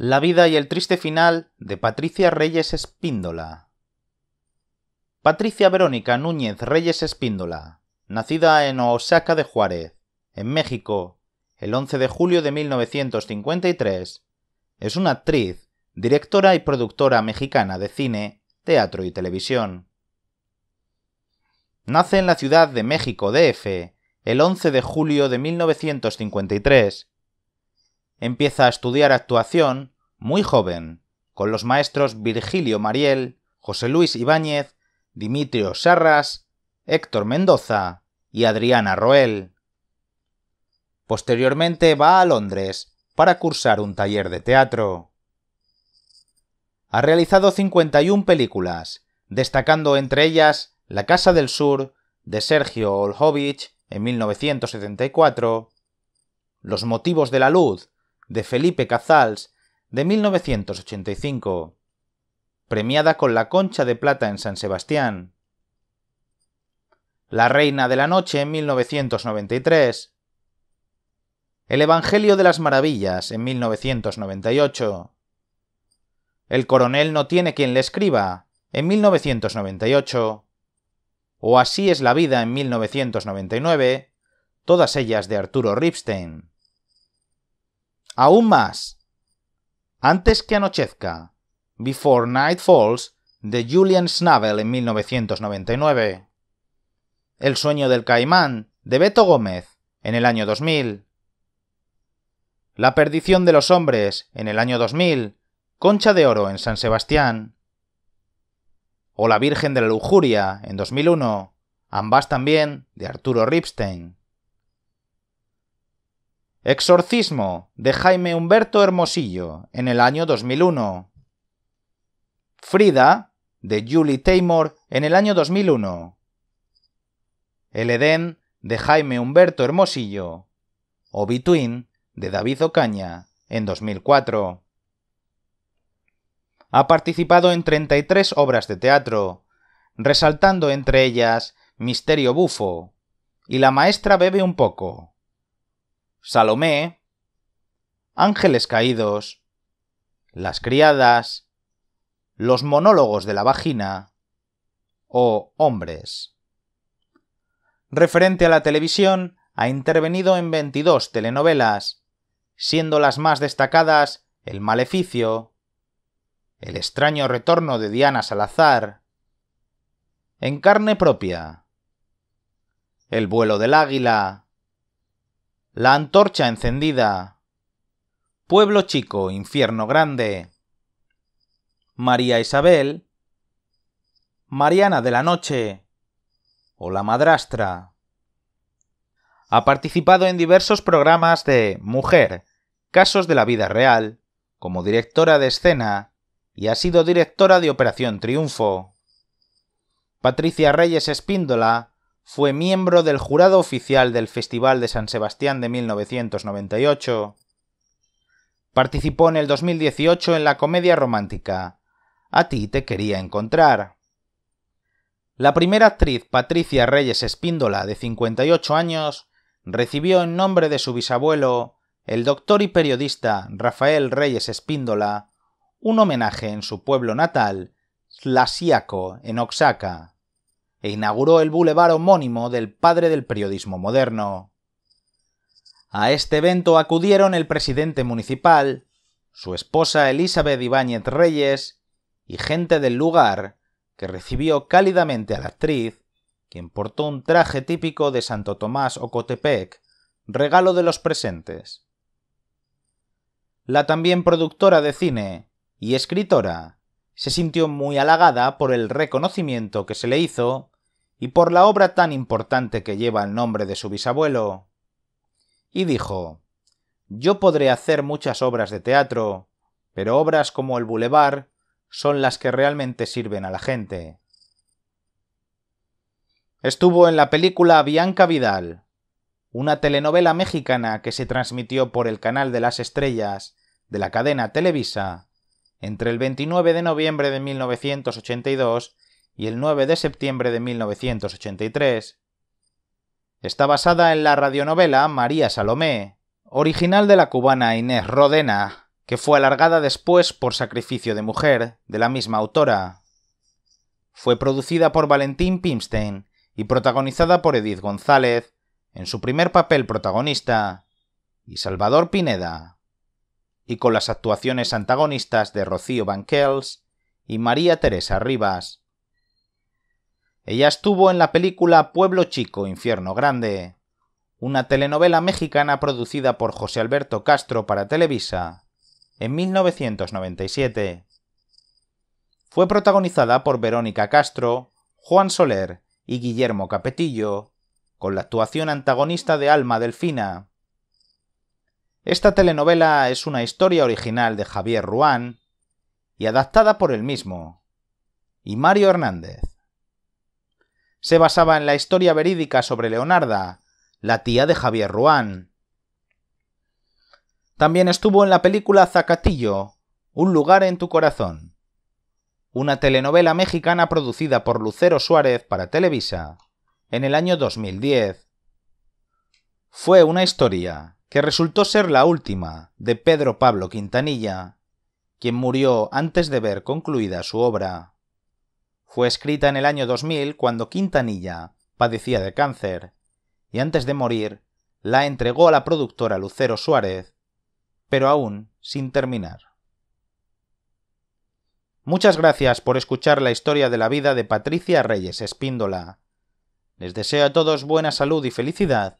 La vida y el triste final de Patricia Reyes Espíndola. Patricia Verónica Núñez Reyes Espíndola, nacida en Oaxaca de Juárez, en México, el 11 de julio de 1953, es una actriz, directora y productora mexicana de cine, teatro y televisión. Nace en la Ciudad de México DF el 11 de julio de 1953 Empieza a estudiar actuación muy joven, con los maestros Virgilio Mariel, José Luis Ibáñez, Dimitrio Sarras, Héctor Mendoza y Adriana Roel. Posteriormente va a Londres para cursar un taller de teatro. Ha realizado 51 películas, destacando entre ellas La Casa del Sur, de Sergio Olhovich en 1974, Los motivos de la luz de Felipe Cazals de 1985, premiada con la Concha de Plata en San Sebastián. La Reina de la Noche en 1993. El Evangelio de las Maravillas en 1998. El coronel no tiene quien le escriba en 1998. O Así es la vida en 1999, todas ellas de Arturo Ripstein. Aún más, antes que anochezca, Before Night Falls, de Julian Schnabel en 1999. El sueño del caimán, de Beto Gómez, en el año 2000. La perdición de los hombres, en el año 2000, Concha de Oro en San Sebastián. O La Virgen de la Lujuria, en 2001, ambas también de Arturo Ripstein. Exorcismo de Jaime Humberto Hermosillo en el año 2001. Frida de Julie Taymor en el año 2001. El Edén de Jaime Humberto Hermosillo. O Between de David Ocaña en 2004. Ha participado en 33 obras de teatro, resaltando entre ellas Misterio Bufo y La maestra bebe un poco Salomé, Ángeles Caídos, Las Criadas, Los Monólogos de la Vagina o Hombres. Referente a la televisión, ha intervenido en 22 telenovelas, siendo las más destacadas El Maleficio, El extraño retorno de Diana Salazar, En carne propia, El vuelo del águila, la antorcha encendida. Pueblo chico, infierno grande. María Isabel. Mariana de la Noche. O la madrastra. Ha participado en diversos programas de Mujer, Casos de la Vida Real, como directora de escena, y ha sido directora de Operación Triunfo. Patricia Reyes Espíndola fue miembro del jurado oficial del Festival de San Sebastián de 1998. Participó en el 2018 en la comedia romántica A ti te quería encontrar. La primera actriz Patricia Reyes Espíndola, de 58 años, recibió en nombre de su bisabuelo, el doctor y periodista Rafael Reyes Espíndola, un homenaje en su pueblo natal, Tlasiaco, en Oaxaca e inauguró el bulevar homónimo del padre del periodismo moderno. A este evento acudieron el presidente municipal, su esposa Elizabeth Ibáñez Reyes y gente del lugar, que recibió cálidamente a la actriz, quien portó un traje típico de Santo Tomás o Cotepec, regalo de los presentes. La también productora de cine y escritora se sintió muy halagada por el reconocimiento que se le hizo y por la obra tan importante que lleva el nombre de su bisabuelo. Y dijo Yo podré hacer muchas obras de teatro, pero obras como el Boulevard son las que realmente sirven a la gente. Estuvo en la película Bianca Vidal, una telenovela mexicana que se transmitió por el Canal de las Estrellas de la cadena Televisa entre el 29 de noviembre de 1982 y el 9 de septiembre de 1983. Está basada en la radionovela María Salomé, original de la cubana Inés Rodena, que fue alargada después por Sacrificio de Mujer, de la misma autora. Fue producida por Valentín Pimstein y protagonizada por Edith González, en su primer papel protagonista, y Salvador Pineda y con las actuaciones antagonistas de Rocío Van y María Teresa Rivas. Ella estuvo en la película Pueblo Chico, Infierno Grande, una telenovela mexicana producida por José Alberto Castro para Televisa en 1997. Fue protagonizada por Verónica Castro, Juan Soler y Guillermo Capetillo, con la actuación antagonista de Alma Delfina, esta telenovela es una historia original de Javier Ruán y adaptada por él mismo, y Mario Hernández. Se basaba en la historia verídica sobre Leonarda, la tía de Javier Ruán. También estuvo en la película Zacatillo, Un lugar en tu corazón, una telenovela mexicana producida por Lucero Suárez para Televisa en el año 2010. Fue una historia que resultó ser la última de Pedro Pablo Quintanilla, quien murió antes de ver concluida su obra. Fue escrita en el año 2000 cuando Quintanilla padecía de cáncer, y antes de morir la entregó a la productora Lucero Suárez, pero aún sin terminar. Muchas gracias por escuchar la historia de la vida de Patricia Reyes Espíndola. Les deseo a todos buena salud y felicidad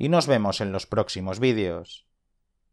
y nos vemos en los próximos vídeos.